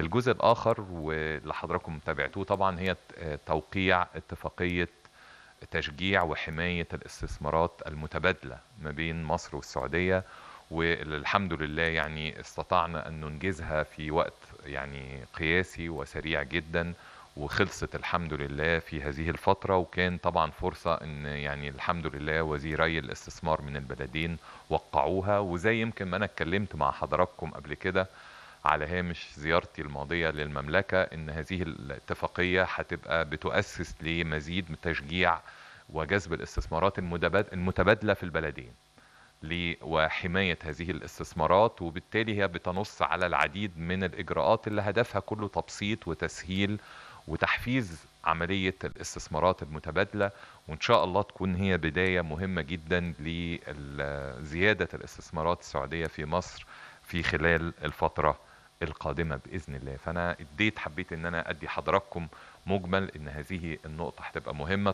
الجزء الاخر واللي حضراتكم تابعتوه طبعا هي آه، توقيع اتفاقيه تشجيع وحمايه الاستثمارات المتبادله ما بين مصر والسعوديه والحمد لله يعني استطعنا ان ننجزها في وقت يعني قياسي وسريع جدا وخلصت الحمد لله في هذه الفتره وكان طبعا فرصه ان يعني الحمد لله وزيري الاستثمار من البلدين وقعوها وزي يمكن ما انا اتكلمت مع حضراتكم قبل كده على هامش زيارتي الماضيه للمملكه ان هذه الاتفاقيه هتبقى بتؤسس لمزيد من تشجيع وجذب الاستثمارات المتبادله في البلدين وحمايه هذه الاستثمارات وبالتالي هي بتنص على العديد من الاجراءات اللي هدفها كله تبسيط وتسهيل وتحفيز عمليه الاستثمارات المتبادله وان شاء الله تكون هي بدايه مهمه جدا لزياده الاستثمارات السعوديه في مصر في خلال الفتره القادمه باذن الله فانا اديت حبيت ان انا ادي حضراتكم مجمل ان هذه النقطه هتبقى مهمه